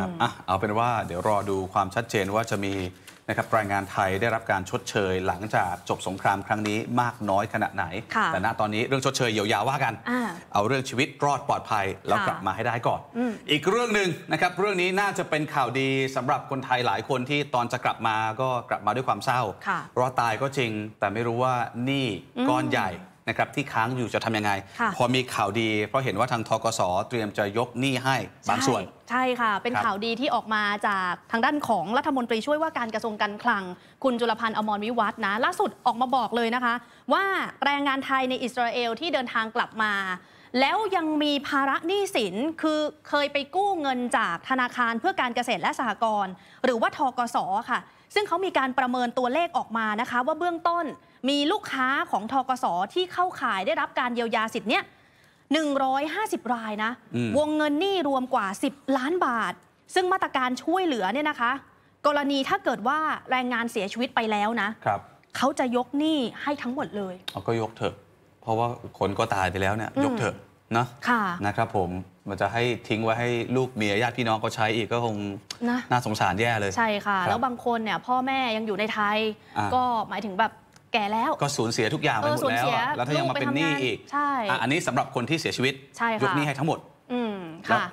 ครับอ่ะเอาเป็นว่า เดี๋ยวรอดูความชัดเจนว่าจะมีนะครับรายงานไทยได้รับการชดเชย หลังจากจบสงครามครั้งนี้มากน้อยขนาดไหน แต่ณตอนนี้เรื่องชดเชยเยียวยาว่ากัน เอาเรื่องชีวิตรอดปลอดภัยแล้วกลับมาให้ได้ก่อนอีกเรื่องหนึ่งนะครับเรื่องนี้น่าจะเป็นข่าวดีสำหรับคนไทยหลายคนที่ตอนจะกลับมาก็กลับมาด้วยความเศร้ารอดตายก็จริง แต่ไม่รู้ว่านี่ก้อนใหญ่นะครับที่ค้างอยู่จะทํำยังไง พอมีข่าวดีเพราะเห็นว่าทางทกสเตรียมจะยกหนี้ให้บางส่วน ใช่ค่ะ เป็นข่าวดีที่ออกมาจากทางด้านของรัฐมนตรีช่วยว่าการกระทรวงการคลัง คุณจุลพันธ์อมรวิวัฒนะล่าสุดออกมาบอกเลยนะคะ ว่าแรงงานไทยในอิสราเอลที่เดินทางกลับมาแล้วยังมีภาระหนี้สิน คือเคยไปกู้เงินจากธนาคารเพื่อการเกษตรและสหกรณ์ หรือว่าทกสค่ะ ซึ่งเขามีการประเมินตัวเลขออกมานะคะว่าเบื้องต้นมีลูกค้าของทกส ที่เข้าขายได้รับการเยียวยาสิทธิ์เนี้ย150 รายนะ วงเงินหนี้รวมกว่า 10 ล้านบาท ซึ่งมาตรการช่วยเหลือเนี่ยนะคะ กรณีถ้าเกิดว่าแรงงานเสียชีวิตไปแล้วนะครับเขาจะยกหนี้ให้ทั้งหมดเลยเขาก็ยกเถอะ เพราะว่าคนก็ตายไปแล้วเนี่ยยกเถอะนาะคนะครับผมมันจะให้ทิ้งไว้ให้ลูกเมียญาติพี่น้องก็ใช้อีกก็คงนะน่าสงสารแย่เลยใช่ค่ะ แล้วบางคนเนี่ยพ่อแม่ยังอยู่ในไทย ก็หมายถึงแบบแก่แล้วก็สูญเสียทุกอย่างไปหมดแล้วแล้วถ้ายังมาเป็นหนี้อีกใช่อันนี้สำหรับคนที่เสียชีวิตยกหนี้ให้ทั้งหมด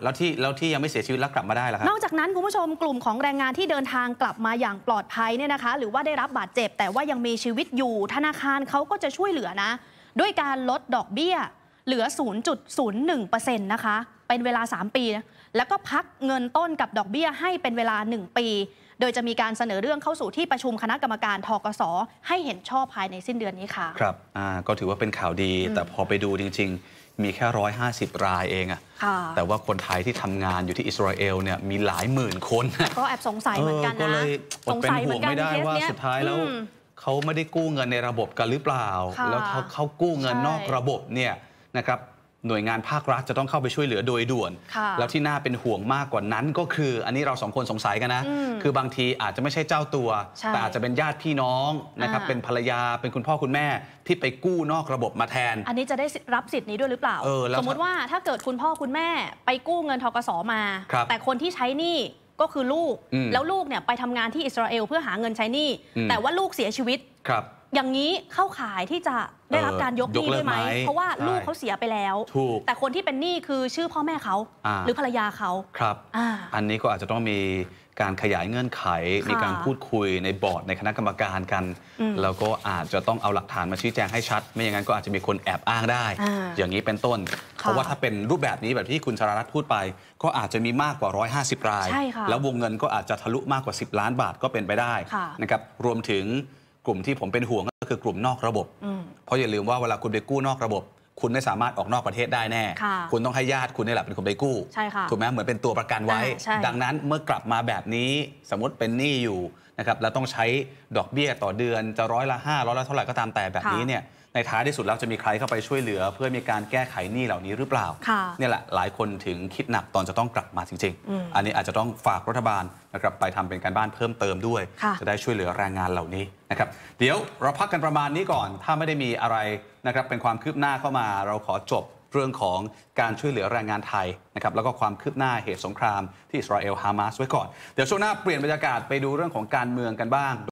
แล้วที่แล้วที่ยังไม่เสียชีวิตแล้วกลับมาได้ล่ะครับนอกจากนั้นคุณผู้ชมกลุ่มของแรงงานที่เดินทางกลับมาอย่างปลอดภัยเนี่ยนะคะ หรือว่าได้รับบาดเจ็บ แต่ว่ายังมีชีวิตอยู่ ธนาคารเขาก็จะช่วยเหลือนะด้วยการลดดอกเบี้ยเหลือ 0.01%นะคะ เป็นเวลา 3 ปี แล้วก็พักเงินต้นกับดอกเบี้ยให้เป็นเวลา 1 ปี โดยจะมีการเสนอเรื่องเข้าสู่ที่ประชุมคณะกรรมการทกศให้เห็นชอบภายในสิ้นเดือนนี้ค่ะ ครับก็ถือว่าเป็นข่าวดีแต่พอไปดูจริงๆมีแค่ 150 รายเองอะแต่ว่าคนไทยที่ทำงานอยู่ที่อิสราเอลเนี่ยมีหลายหมื่นคน ก็แอบสงสัยเหมือนกันนะก็เลยอดเป็นห่วงไม่ได้ว่าสุดท้ายแล้วเขาไม่ได้กู้เงินในระบบกันหรือเปล่า แล้วเขากู้เงินนอกระบบเนี่ยนะครับหน่วยงานภาครัฐจะต้องเข้าไปช่วยเหลือโดยด่วน แล้วที่น่าเป็นห่วงมากกว่านั้นก็คือ อันนี้เราสองคนสงสัยกันนะคือบางทีอาจจะไม่ใช่เจ้าตัว แต่อาจจะเป็นญาติพี่น้องนะครับ เป็นภรรยาเป็นคุณพ่อคุณแม่ที่ไปกู้นอกระบบมาแทน อันนี้จะได้รับสิทธิ์นี้ด้วยหรือเปล่า สมมติว่าถ้าเกิดคุณพ่อคุณแม่ ไปกู้เงินทกสมาแต่คนที่ใช้นี่ก็คือลูก แล้วลูกเนี่ยไปทำงานที่อิสราเอลเพื่อหาเงินใช้นี่แต่ว่าลูกเสียชีวิตครับอย่างนี้เข้าขายที่จะได้รับการยกหนี้ด้วยไหมเพราะว่าลูกเขาเสียไปแล้ว แต่คนที่เป็นหนี้คือชื่อพ่อแม่เขาหรือภรรยาเขาครับอันนี้ก็อาจจะต้องมีการขยายเงื่อนไขมีการพูดคุยในบอร์ดในคณะกรรมการกันแล้วก็อาจจะต้องเอาหลักฐานมาชี้แจงให้ชัด ไม่อย่างนั้นก็อาจจะมีคนแอบอ้างได้ อย่างนี้เป็นต้น เพราะว่าถ้าเป็นรูปแบบนี้แบบที่คุณชรารัตน์พูดไป ก็อาจจะมีมากกว่า 150ราย แล้ววงเงินก็อาจจะทะลุมากกว่า 10ล้านบาทก็เป็นไปได้นะครับรวมถึงกลุ่มที่ผมเป็นห่วงก็คือกลุ่มนอกระบบ เพราะอย่าลืมว่าเวลาคุณไปกู้นอกระบบ คุณไม่สามารถออกนอกประเทศได้แน่ คุณต้องให้ญาติคุณนี่แหละเป็นคนไปกู้ถูกไหมเหมือนเป็นตัวประกันไว้ ดังนั้นเมื่อกลับมาแบบนี้สมมติเป็นหนี้อยู่นะครับแล้วต้องใช้ดอกเบี้ยต่อเดือนจะร้อยละ5ร้อยละเท่าไหร่ก็ตามแต่แบบนี้เนี่ยในท้ายที่สุดแล้วจะมีใครเข้าไปช่วยเหลือเพื่อมีการแก้ไขหนี้เหล่านี้หรือเปล่าเนี่ยแหละหลายคนถึงคิดหนัก ตอนจะต้องกลับมาจริงๆ อันนี้อาจจะต้องฝากรัฐบาลนะครับไปทำเป็นการบ้านเพิ่มเติมด้วย จะได้ช่วยเหลือแรงงานเหล่านี้นะครับเดี๋ยวเราพักกันประมาณนี้ก่อน ถ้าไม่ได้มีอะไรนะครับเป็นความคืบหน้าเข้ามาเราขอจบเรื่องของการช่วยเหลือแรงงานไทยนะครับ แล้วก็ความคืบหน้าเหตุสงครามที่อิสราเอล ฮามาสไว้ก่อน เดี๋ยวช่วงหน้าเปลี่ยนบรรยากาศไปดูเรื่องของการเมืองกันบ้าง